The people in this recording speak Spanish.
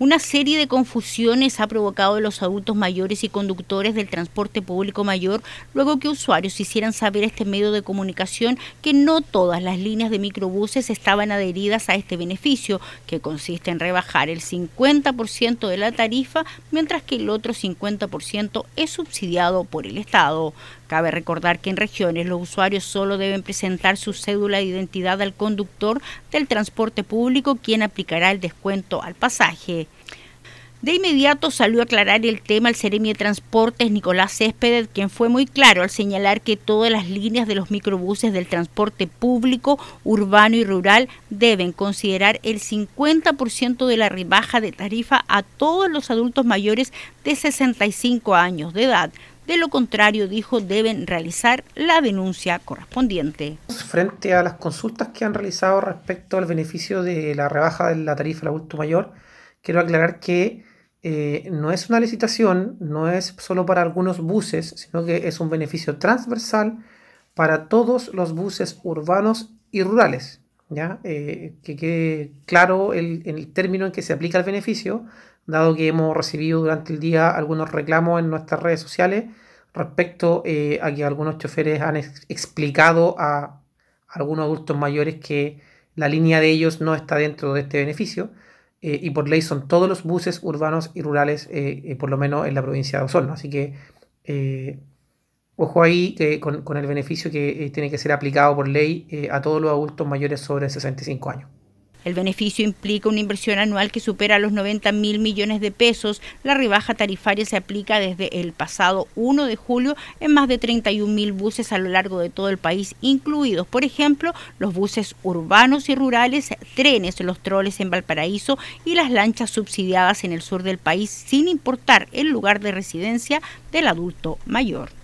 una serie de confusiones ha provocado en los adultos mayores y conductores del transporte público mayor luego que usuarios hicieran saber a este medio de comunicación que no todas las líneas de microbuses estaban adheridas a este beneficio, que consiste en rebajar el 50% de la tarifa, mientras que el otro 50% es subsidiado por el Estado. Cabe recordar que en regiones los usuarios solo deben presentar su cédula de identidad al conductor del transporte público, quien aplicará el descuento al pasaje. De inmediato salió a aclarar el tema el seremi de Transportes Nicolás Céspedes, quien fue muy claro al señalar que todas las líneas de los microbuses del transporte público, urbano y rural deben considerar el 50% de la rebaja de tarifa a todos los adultos mayores de 65 años de edad. De lo contrario, dijo, deben realizar la denuncia correspondiente. Frente a las consultas que han realizado respecto al beneficio de la rebaja de la tarifa al adulto mayor, quiero aclarar que eh, no es una licitación, no es solo para algunos buses, sino que es un beneficio transversal para todos los buses urbanos y rurales. ¿ya? Eh, que quede claro el, el, término en que se aplica el beneficio, dado que hemos recibido durante el día algunos reclamos en nuestras redes sociales respecto eh, a que algunos choferes han explicado a algunos adultos mayores que la línea de ellos no está dentro de este beneficio. Eh, y por ley son todos los buses urbanos y rurales, por lo menos en la provincia de Osorno. Así que Ojo ahí con, el beneficio que eh, tiene que ser aplicado por ley eh, a todos los adultos mayores sobre 65 años. El beneficio implica una inversión anual que supera los 90 mil millones de pesos. La rebaja tarifaria se aplica desde el pasado 1 de julio en más de 31 mil buses a lo largo de todo el país, incluidos, por ejemplo, los buses urbanos y rurales, trenes, los troles en Valparaíso y las lanchas subsidiadas en el sur del país, sin importar el lugar de residencia del adulto mayor.